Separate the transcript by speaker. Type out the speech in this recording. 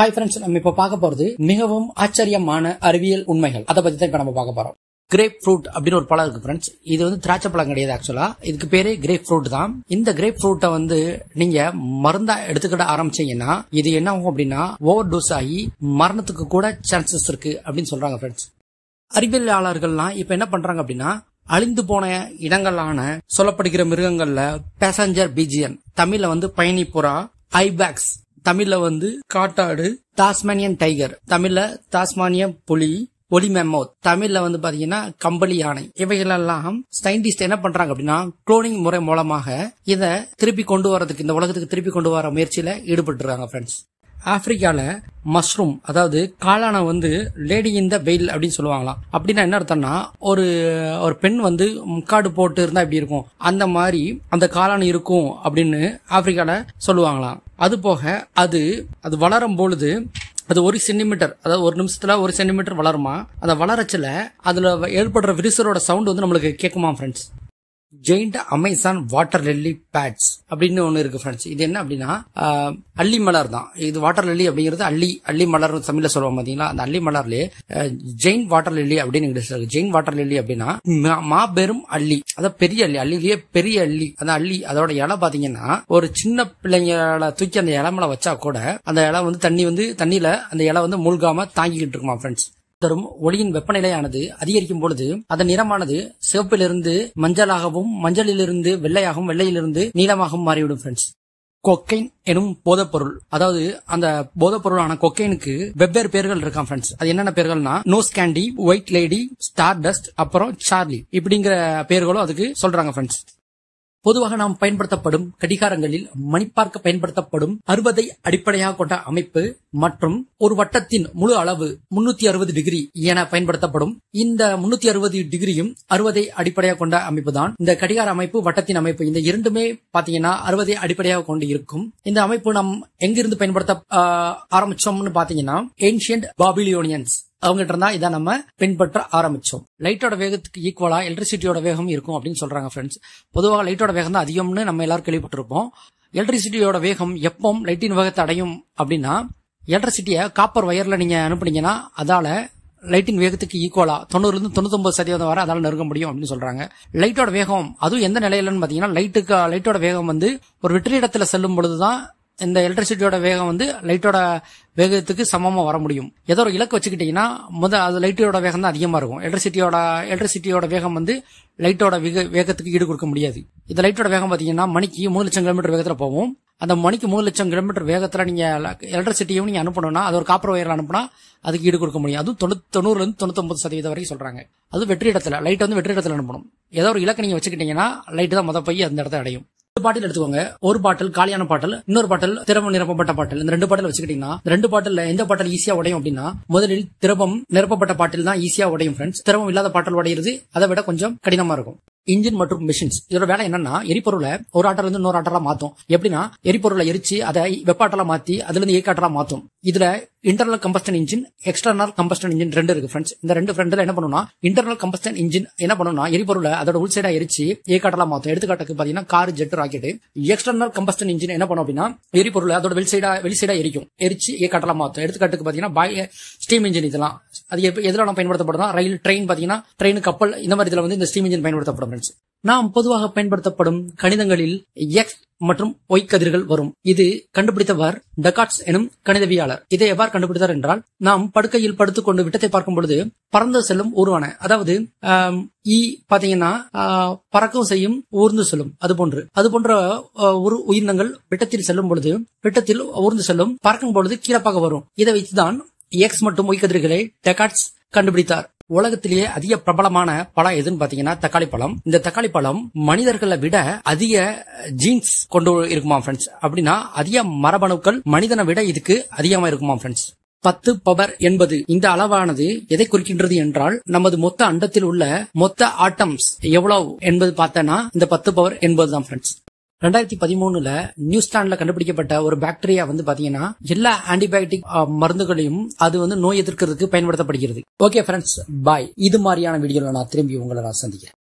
Speaker 1: hi friends நம்ம இப்போ பார்க்க போறது மிகவும் ஆச்சரியமான அறிவியல் உண்மைகள் அதை பத்தி தான் நம்ம பார்க்க போறோம் கிரேப் ஃப்ரூட் அப்படின்னு ஒரு பழம் இருக்கு ஃப்ரெண்ட்ஸ் இது வந்து திராட்சை பழம் கிடையாது ஆக்சுவலா இதுக்கு பேரே கிரேப் ஃப்ரூட் தான் இந்த கிரேப் ஃப்ரூட்டை வந்து நீங்க மருந்தா எடுத்துக்கிட ஆரம்பிச்சீங்கன்னா இது என்ன ஆகும் அப்படின்னா ஓவர் டோஸ் ஆகி மரணத்துக்கு கூட சான்சஸ் இருக்கு அப்படின்னு சொல்றாங்க ஃப்ரெண்ட்ஸ் அறிவியலாளர்கள்லாம் இப்ப என்ன பண்றாங்க அப்படின்னா அழிந்து போன இடங்களான சொல்லப்படுகிற மிருகங்கள்ல பேசஞ்சர் பிஜிஎன் தமிழ்ல வந்து பயணிப்புறா புறா ஐபேக்ஸ் தமிழ்ல வந்து காட்டாடு டாஸ்மானியன் டைகர் தமிழ்ல டாஸ்மானிய புலி ஒலி மெமோ தமிழ்ல வந்து பாத்தீங்கன்னா கம்பளி யானை இவைகளெல்லாம் சயின்டிஸ்ட் என்ன பண்றாங்க அப்படின்னா குளோனிங் முறை மூலமாக இதை திருப்பி கொண்டு வரதுக்கு இந்த உலகத்துக்கு திருப்பி கொண்டு வர முயற்சியில ஈடுபட்டுருக்காங்க ஃப்ரெண்ட்ஸ் ஆப்பிரிக்கால மஷ்ரூம் அதாவது காளானை வந்து லேடி இன் த வெயில் அப்படின்னு சொல்லுவாங்களாம் அப்படின்னா என்ன அர்த்தம்னா ஒரு ஒரு பெண் வந்து முக்காடு போட்டு இருந்தா இப்படி இருக்கும் அந்த மாதிரி அந்த காளான் இருக்கும் அப்படின்னு ஆப்பிரிக்கால சொல்லுவாங்களாம் அது போக அது அது வளரும் பொழுது அது ஒரு சென்டிமீட்டர் அதாவது ஒரு நிமிஷத்துல ஒரு சென்டிமீட்டர் வளருமா அதை வளரச்சில அதில் ஏற்படுற விரிசலோட சவுண்ட் வந்து நம்மளுக்கு கேட்குமா friends giant Amazon water lily pads அப்படின்னு ஒன்று இருக்கு ஃப்ரெண்ட்ஸ் இது என்ன அப்படின்னா அள்ளி மலர் தான் இது வாட்டர் லெல்லி அப்படிங்கிறது அள்ளி அள்ளி மலர் தமிழ்ல சொல்லுவோம் பாத்தீங்கன்னா அந்த அள்ளி மலர்லயே ஜெயின் வாட்டர் லெல்லி அப்படின்னு இங்கிலீஷ்ல இருக்கு ஜெயின் வாட்டர் லெல்லி அப்படின்னா மாபெரும் அள்ளி அதான் பெரிய அள்ளி அள்ளிலேயே பெரிய அள்ளி அந்த அள்ளி அதோட இலை பாத்தீங்கன்னா ஒரு சின்ன பிள்ளைங்களை தூக்கி அந்த இலை மேல வச்சா கூட அந்த இலை வந்து தண்ணி வந்து தண்ணியில அந்த இலை வந்து மூழ்காம தாங்கிக்கிட்டு இருக்குமா ஃப்ரெண்ட்ஸ் தரும் ஒளியின் வெப்பநிலையானது அதிகரிக்கும் பொழுது அதன் நிறமானது சிவப்பிலிருந்து மஞ்சளாகவும் மஞ்சளிலிருந்து வெள்ளையாகவும் வெள்ளையிலிருந்து நீளமாகவும் மாறிவிடும் ஃப்ரெண்ட்ஸ் கொக்கைன் எனும் பொருள் அதாவது அந்த பொருளான கொக்கைனுக்கு வெவ்வேறு பேர்கள் இருக்கான் ஃப்ரெண்ட்ஸ் அது என்னென்ன பேர்கள்னா nose candy white lady star dust அப்புறம் சார்லி இப்படிங்கிற பேர்களும் அதுக்கு சொல்றாங்க ஃப்ரெண்ட்ஸ் பொதுவாக நாம் பயன்படுத்தப்படும் கடிகாரங்களில் மணிப்பார்க்க பயன்படுத்தப்படும் அறுபதை அடிப்படையாக கொண்ட அமைப்பு மற்றும் ஒரு வட்டத்தின் முழு அளவு முன்னூத்தி அறுபது டிகிரி என பயன்படுத்தப்படும் இந்த முன்னூத்தி அறுபது டிகிரியும் அறுபதை அடிப்படையாக கொண்ட அமைப்பு தான் இந்த கடிகார அமைப்பு வட்டத்தின் அமைப்பு இந்த இரண்டுமே பாத்தீங்கன்னா அறுபதை அடிப்படையாக கொண்டு இருக்கும் இந்த அமைப்பு நம் எங்கிருந்து பயன்படுத்த ஆரம்பிச்சோம்னு பாத்தீங்கன்னா ஏன்ஷியன்ட் பாபிலியோனியன்ஸ் அவங்ககிட்ட இருந்தா இதை நம்ம பின்பற்ற ஆரம்பிச்சோம் லைட்டோட வேகத்துக்கு ஈக்குவலா எலக்ட்ரிசிட்டியோட வேகம் இருக்கும் அப்படின்னு சொல்றாங்க ஃப்ரெண்ட்ஸ் பொதுவாக லைட்டோட வேகம் தான் அதிகம்னு நம்ம எல்லாரும் கேள்விப்பட்டிருப்போம் எலக்ட்ரிசிட்டியோட வேகம் எப்போ லைட்டின் வேகத்தை அடையும் அப்படின்னா எலக்ட்ரிசிட்டியை காப்பர் ஒயரில் நீங்கள் அனுப்புனீங்கன்னா அதால் லைட்டின் வேகத்துக்கு ஈக்குவலாக தொண்ணூறுலேருந்து தொண்ணூத்தொம்பது சதவீதம் வரை அதால் நெருங்க முடியும் அப்படின்னு சொல்கிறாங்க லைட்டோட வேகம் அதுவும் எந்த நிலையிலன்னு பார்த்தீங்கன்னா லைட்டுக்கு லைட்டோட வேகம் வந்து ஒரு வெற்றி இடத்துல செல்லும் பொழுது தான் இந்த எலக்ட்ரிசிட்டியோட வேகம் வந்து லைட்டோட வேகத்துக்கு சமமாக வர முடியும் ஏதோ ஒரு இலக்கு வச்சுக்கிட்டிங்கன்னா முதல் அது லைட்டோட வேகம் தான் அதிகமாக இருக்கும் எலக்ட்ரிசிட்டியோட எலக்ட்ரிசிட்டியோட வேகம் வந்து லைட்டோட வேக வேகத்துக்கு ஈடு கொடுக்க முடியாது இந்த லைட்டோட வேகம் பார்த்தீங்கன்னா மணிக்கு மூணு லட்சம் கிலோமீட்டர் வேகத்தில் போவோம் அந்த மணிக்கு மூணு லட்சம் கிலோமீட்டர் வேகத்தில் நீங்கள் எலக்ட்ரிசிட்டியும் நீங்கள் அனுப்பணும்னா அது ஒரு காப்பர் ஒயரில் அனுப்புனா அதுக்கு ஈடு கொடுக்க முடியும் அதுவும் தொண்ணூத்தி தொண்ணூறுலேருந்து தொண்ணூத்தொம்பது சதவீதம் வரைக்கும் சொல்கிறாங்க அது வெற்றி இடத்துல லைட் வந்து வெற்றி இடத்துல அனுப்பணும் ஏதோ ஒரு இலக்கு நீங்கள் வச்சுக்கிட்டீங்கன்னா லைட்டு தான் மொதல் போய் அந்த இடத்த அடையும் ரெண்டு பாட்டில் எடுத்துக்கோங்க ஒரு பாட்டில் காலியான பாட்டில் இன்னொரு பாட்டில் திரவம் நிரப்பப்பட்ட பாட்டில் இந்த ரெண்டு பாட்டில் வச்சுக்கிட்டீங்கன்னா ரெண்டு பாட்டில் எந்த பாட்டில் ஈஸியா உடையும் அப்படின்னா முதலில் திரவம் நிரப்பப்பட்ட பாட்டில் தான் ஈஸியா உடையும் ஃப்ரெண்ட்ஸ் திரவம் இல்லாத பாட்டில் உடையிறது அதை விட கொஞ்சம் கடினமா இருக்கும் இன்ஜின் மற்றும் மிஷின்ஸ் இதோட வேலை என்னன்னா எரிபொருளை ஒரு ஆட்டர்ல இருந்து இன்னொரு ஆட்டரா மாத்தும் எப்படின்னா எரிபொருளை எரிச்சு அதை வெப்பாட்டலா மாத்தி அதுல இருந்து இயக்காட்டலா மாத்தும் இதுல internal combustion engine external combustion engine ரெண்டு இருக்கு ஃப்ரெண்ட்ஸ் இந்த ரெண்டு ஃப்ரெண்ட்ல என்ன பண்ணுனா இன்டர்னல் கம்பஸ்டன் இன்ஜின் என்ன பண்ணுனா எரிபொருளை அதோட உள் சைடா எரிச்சு ஏக்காட்டலாம் மாத்தும் எடுத்துக்காட்டுக்கு பாத்தீங்கன்னா car jet rocket external combustion engine என்ன பண்ணும் அப்படின்னா எரிபொருளை அதோட வெளி சைடா வெளி சைடா எரிக்கும் எரிச்சு ஏக்காட்டலா மாத்தும் எடுத்துக்காட்டுக்கு பாத்தீங்கன்னா பாய ஸ்டீம் இன்ஜின் இதெல்லாம் அது எதுல பயன்படுத்தப்படும் ரயில் ட்ரெயின் பாத்தீங்கன்னா ட்ரெயின் கப்பல் இந்த மாதிரி இதுல வந்து இந்த ஸ்டீம் இன்ஜின் பயன்படுத்தப்படும் ரெசனன்ஸ் நாம் பொதுவாக பயன்படுத்தப்படும் கணிதங்களில் எக்ஸ் மற்றும் ஒய் கதிர்கள் வரும் இது கண்டுபிடித்தவர் டகாட்ஸ் எனும் கணிதவியாளர் இதை எவ்வாறு கண்டுபிடித்தார் என்றால் நாம் படுக்கையில் படுத்துக்கொண்டு விட்டத்தை பார்க்கும் பொழுது பறந்து செல்லும் உருவான அதாவது இ e பாத்தீங்கன்னா பறக்கவும் செய்யும் ஊர்ந்து செல்லும் அது போன்று அது போன்ற ஒரு உயிரினங்கள் விட்டத்தில் செல்லும் பொழுது விட்டத்தில் ஊர்ந்து செல்லும் பறக்கும் பொழுது கீழப்பாக வரும் இதை வைத்துதான் எக்ஸ் மற்றும் ஒய் கதிர்களை டெகாட்ஸ் கண்டுபிடித்தார் உலகத்திலேயே அதிக பிரபலமான பழம் எதுன்னு பாத்தீங்கன்னா தக்காளி பழம் இந்த தக்காளி பழம் மனிதர்களை விட அதிக ஜீன்ஸ் கொண்டு இருக்குமா ஃப்ரெண்ட்ஸ் அப்படின்னா அதிக மரபணுக்கள் மனிதனை விட இதுக்கு அதிகமா இருக்குமா ஃப்ரெண்ட்ஸ் பத்து பவர் என்பது இந்த அளவானது எதை குறிக்கின்றது என்றால் நமது மொத்த அண்டத்தில் உள்ள மொத்த ஆட்டம்ஸ் எவ்வளவு என்பது பார்த்தோன்னா இந்த பத்து பவர் என்பதுதான் ஃப்ரெண்ட்ஸ் ரெண்டாயிரத்தி பதிமூணுல நியூசிலாந்துல கண்டுபிடிக்கப்பட்ட ஒரு பாக்டீரியா வந்து பாத்தீங்கன்னா எல்லா ஆன்டிபயோட்டிக் மருந்துகளையும் அது வந்து நோய் எதிர்க்கிறதுக்கு பயன்படுத்தப்படுகிறது ஓகே ஃப்ரெண்ட்ஸ் பாய் இது மாதிரியான வீடியோவில் நான் திரும்பி உங்களை நான் சந்திக்கிறேன்